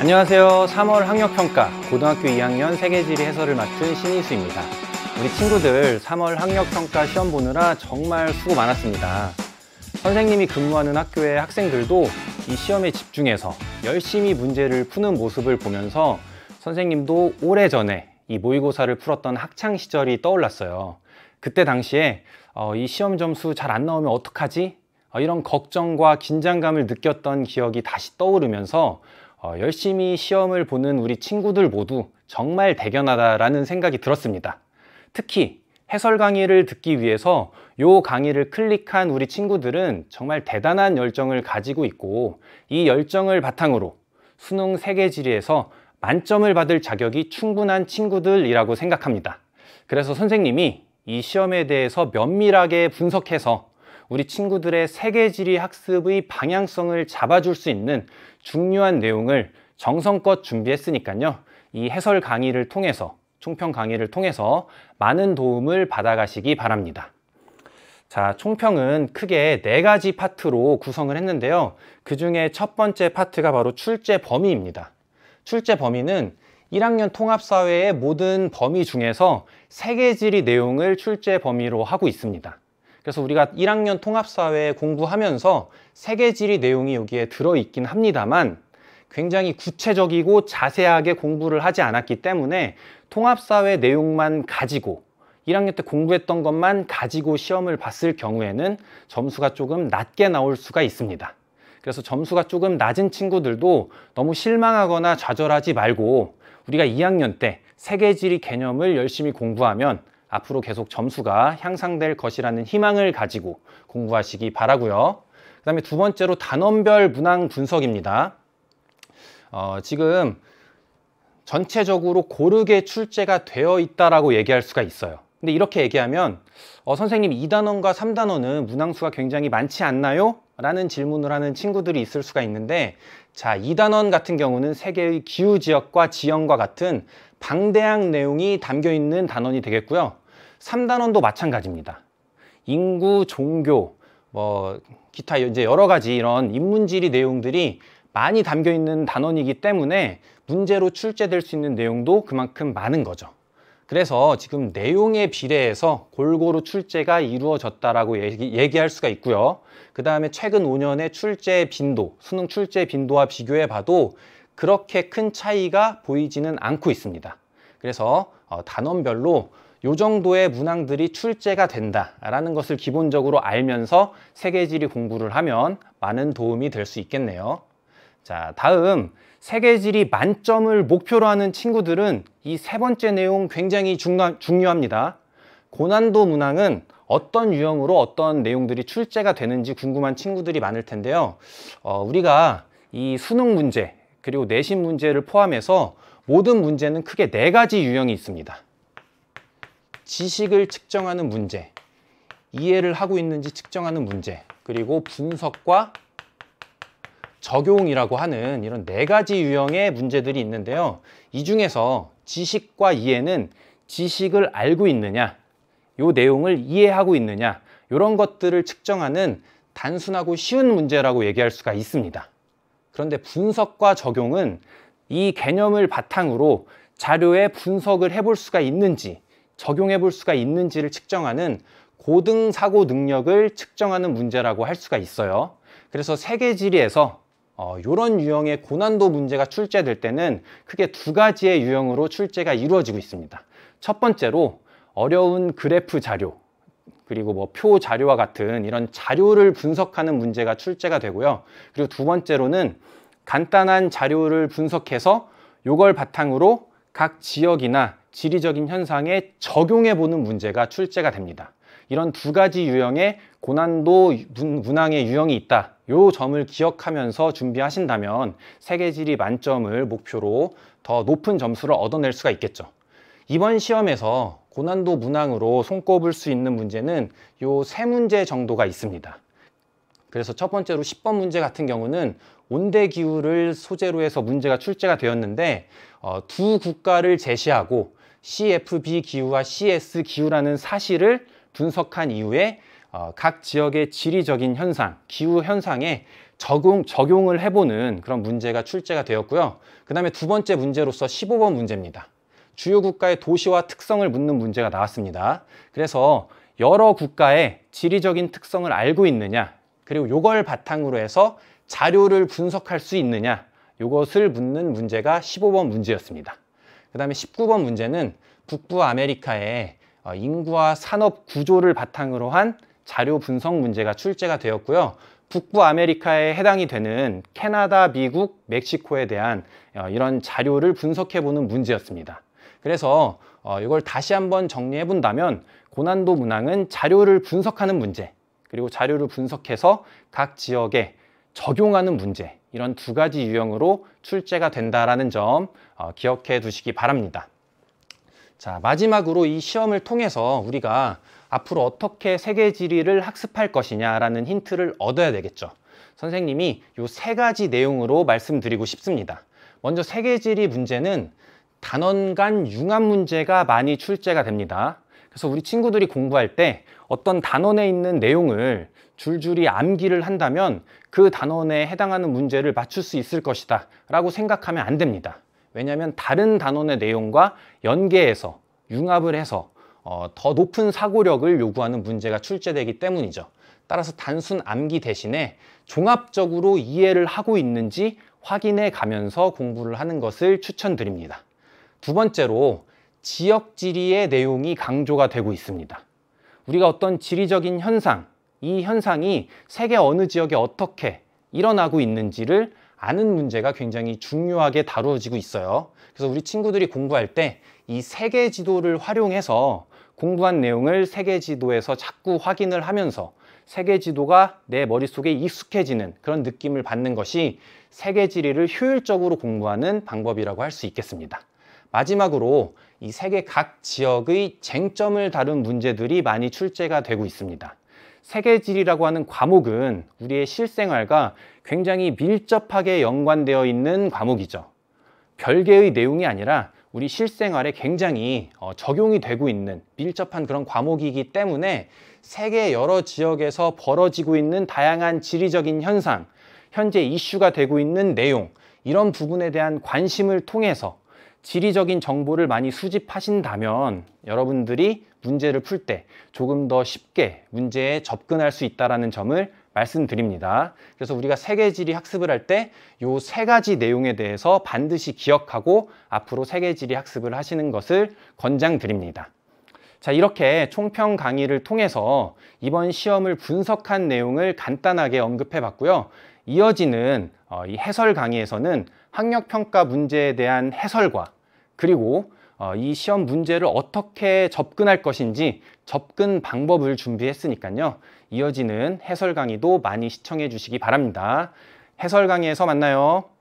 안녕하세요. 3월 학력평가 고등학교 2학년 세계지리 해설을 맡은 신인수입니다 우리 친구들 3월 학력평가 시험 보느라 정말 수고 많았습니다. 선생님이 근무하는 학교의 학생들도 이 시험에 집중해서 열심히 문제를 푸는 모습을 보면서 선생님도 오래전에 이 모의고사를 풀었던 학창 시절이 떠올랐어요. 그때 당시에 어, 이 시험 점수 잘 안 나오면 어떡하지? 어, 이런 걱정과 긴장감을 느꼈던 기억이 다시 떠오르면서 어, 열심히 시험을 보는 우리 친구들 모두 정말 대견하다라는 생각이 들었습니다. 특히 해설 강의를 듣기 위해서 요 강의를 클릭한 우리 친구들은 정말 대단한 열정을 가지고 있고 이 열정을 바탕으로 수능 세계 지리에서 만점을 받을 자격이 충분한 친구들이라고 생각합니다. 그래서 선생님이 이 시험에 대해서 면밀하게 분석해서 우리 친구들의 세계지리 학습의 방향성을 잡아줄 수 있는 중요한 내용을 정성껏 준비했으니까요. 이 해설 강의를 통해서, 총평 강의를 통해서 많은 도움을 받아가시기 바랍니다. 자, 총평은 크게 네 가지 파트로 구성을 했는데요. 그 중에 첫 번째 파트가 바로 출제 범위입니다. 출제 범위는 1학년 통합사회의 모든 범위 중에서 세계 지리 내용을 출제 범위로 하고 있습니다. 그래서 우리가 1학년 통합사회 공부하면서 세계 지리 내용이 여기에 들어있긴 합니다만 굉장히 구체적이고 자세하게 공부를 하지 않았기 때문에 통합사회 내용만 가지고 1학년 때 공부했던 것만 가지고 시험을 봤을 경우에는 점수가 조금 낮게 나올 수가 있습니다. 그래서 점수가 조금 낮은 친구들도 너무 실망하거나 좌절하지 말고 우리가 2학년 때 세계지리 개념을 열심히 공부하면 앞으로 계속 점수가 향상될 것이라는 희망을 가지고 공부하시기 바라고요. 그 다음에 두 번째로 단원별 문항 분석입니다. 어, 지금 전체적으로 고르게 출제가 되어 있다라고 얘기할 수가 있어요. 근데 이렇게 얘기하면 어, 선생님 이단원과삼단원은 문항수가 굉장히 많지 않나요? 라는 질문을 하는 친구들이 있을 수가 있는데 자, 이단원 같은 경우는 세계의 기후 지역과 지형과 같은 방대한 내용이 담겨 있는 단원이 되겠고요. 삼단원도 마찬가지입니다. 인구, 종교, 뭐 기타 이제 여러 가지 이런 인문지리 내용들이 많이 담겨 있는 단원이기 때문에 문제로 출제될 수 있는 내용도 그만큼 많은 거죠. 그래서 지금 내용에 비례해서 골고루 출제가 이루어졌다라고 얘기, 할 수가 있고요. 그 다음에 최근 5년의 출제 빈도, 수능 출제 빈도와 비교해 봐도 그렇게 큰 차이가 보이지는 않고 있습니다. 그래서 어, 단원별로 요 정도의 문항들이 출제가 된다라는 것을 기본적으로 알면서 세계지리 공부를 하면 많은 도움이 될 수 있겠네요. 자, 다음 세계지리 만점을 목표로 하는 친구들은 이 세 번째 내용 굉장히 중요, 중요합니다. 고난도 문항은 어떤 유형으로 어떤 내용들이 출제가 되는지 궁금한 친구들이 많을 텐데요. 어, 우리가 이 수능 문제 그리고 내신 문제를 포함해서 모든 문제는 크게 네 가지 유형이 있습니다. 지식을 측정하는 문제, 이해를 하고 있는지 측정하는 문제, 그리고 분석과 적용이라고 하는 이런 네 가지 유형의 문제들이 있는데요. 이 중에서 지식과 이해는 지식을 알고 있느냐, 요 내용을 이해하고 있느냐, 이런 것들을 측정하는 단순하고 쉬운 문제라고 얘기할 수가 있습니다. 그런데 분석과 적용은 이 개념을 바탕으로 자료의 분석을 해볼 수가 있는지, 적용해 볼 수가 있는지를 측정하는 고등 사고 능력을 측정하는 문제라고 할 수가 있어요. 그래서 세계 지리에서 어, 이런 유형의 고난도 문제가 출제될 때는 크게 두 가지의 유형으로 출제가 이루어지고 있습니다. 첫 번째로 어려운 그래프 자료 그리고 뭐 표 자료와 같은 이런 자료를 분석하는 문제가 출제가 되고요. 그리고 두 번째로는 간단한 자료를 분석해서 요걸 바탕으로 각 지역이나 지리적인 현상에 적용해 보는 문제가 출제가 됩니다. 이런 두 가지 유형의 고난도 문항의 유형이 있다. 요 점을 기억하면서 준비하신다면 세계지리 만점을 목표로 더 높은 점수를 얻어낼 수가 있겠죠. 이번 시험에서 고난도 문항으로 손꼽을 수 있는 문제는 요 세 문제 정도가 있습니다. 그래서 첫 번째로 10번 문제 같은 경우는 온대 기후를 소재로 해서 문제가 출제가 되었는데 어, 두 국가를 제시하고 CFB 기후와 CS 기후라는 사실을 분석한 이후에 어, 각 지역의 지리적인 현상, 기후 현상에 적용, 적용을 해보는 그런 문제가 출제가 되었고요. 그 다음에 두 번째 문제로서 15번 문제입니다. 주요 국가의 도시와 특성을 묻는 문제가 나왔습니다. 그래서 여러 국가의 지리적인 특성을 알고 있느냐, 그리고 요걸 바탕으로 해서 자료를 분석할 수 있느냐, 요것을 묻는 문제가 15번 문제였습니다. 그 다음에 19번 문제는 북부 아메리카의 어, 인구와 산업 구조를 바탕으로 한 자료 분석 문제가 출제가 되었고요. 북부 아메리카에 해당이 되는 캐나다, 미국, 멕시코에 대한 어, 이런 자료를 분석해보는 문제였습니다. 그래서 어, 이걸 다시 한번 정리해본다면 고난도 문항은 자료를 분석하는 문제 그리고 자료를 분석해서 각 지역에 적용하는 문제 이런 두 가지 유형으로 출제가 된다라는 점 어, 기억해 두시기 바랍니다. 자 마지막으로 이 시험을 통해서 우리가 앞으로 어떻게 세계 지리를 학습할 것이냐라는 힌트를 얻어야 되겠죠. 선생님이 이 세 가지 내용으로 말씀드리고 싶습니다. 먼저 세계 지리 문제는 단원 간 융합 문제가 많이 출제가 됩니다. 그래서 우리 친구들이 공부할 때 어떤 단원에 있는 내용을 줄줄이 암기를 한다면 그 단원에 해당하는 문제를 맞출 수 있을 것이다 라고 생각하면 안 됩니다. 왜냐하면 다른 단원의 내용과 연계해서 융합을 해서 어, 더 높은 사고력을 요구하는 문제가 출제되기 때문이죠. 따라서 단순 암기 대신에 종합적으로 이해를 하고 있는지 확인해 가면서 공부를 하는 것을 추천드립니다. 두 번째로 지역 지리의 내용이 강조가 되고 있습니다. 우리가 어떤 지리적인 현상, 이 현상이 세계 어느 지역에 어떻게 일어나고 있는지를 아는 문제가 굉장히 중요하게 다루어지고 있어요. 그래서 우리 친구들이 공부할 때 이 세계 지도를 활용해서 공부한 내용을 세계 지도에서 자꾸 확인을 하면서 세계 지도가 내 머릿속에 익숙해지는 그런 느낌을 받는 것이 세계 지리를 효율적으로 공부하는 방법이라고 할 수 있겠습니다. 마지막으로 이 세계 각 지역의 쟁점을 다룬 문제들이 많이 출제가 되고 있습니다. 세계지리라고 하는 과목은 우리의 실생활과 굉장히 밀접하게 연관되어 있는 과목이죠. 별개의 내용이 아니라 우리 실생활에 굉장히 어, 적용이 되고 있는 밀접한 그런 과목이기 때문에 세계 여러 지역에서 벌어지고 있는 다양한 지리적인 현상, 현재 이슈가 되고 있는 내용, 이런 부분에 대한 관심을 통해서 지리적인 정보를 많이 수집하신다면 여러분들이 문제를 풀 때 조금 더 쉽게 문제에 접근할 수 있다는 점을 말씀드립니다. 그래서 우리가 세계지리 학습을 할 때 이 세 가지 내용에 대해서 반드시 기억하고 앞으로 세계지리 학습을 하시는 것을 권장드립니다. 자, 이렇게 총평 강의를 통해서 이번 시험을 분석한 내용을 간단하게 언급해 봤고요. 이어지는 어, 이 해설 강의에서는 학력평가 문제에 대한 해설과 그리고 어, 이 시험 문제를 어떻게 접근할 것인지 접근 방법을 준비했으니까요. 이어지는 해설 강의도 많이 시청해 주시기 바랍니다. 해설 강의에서 만나요.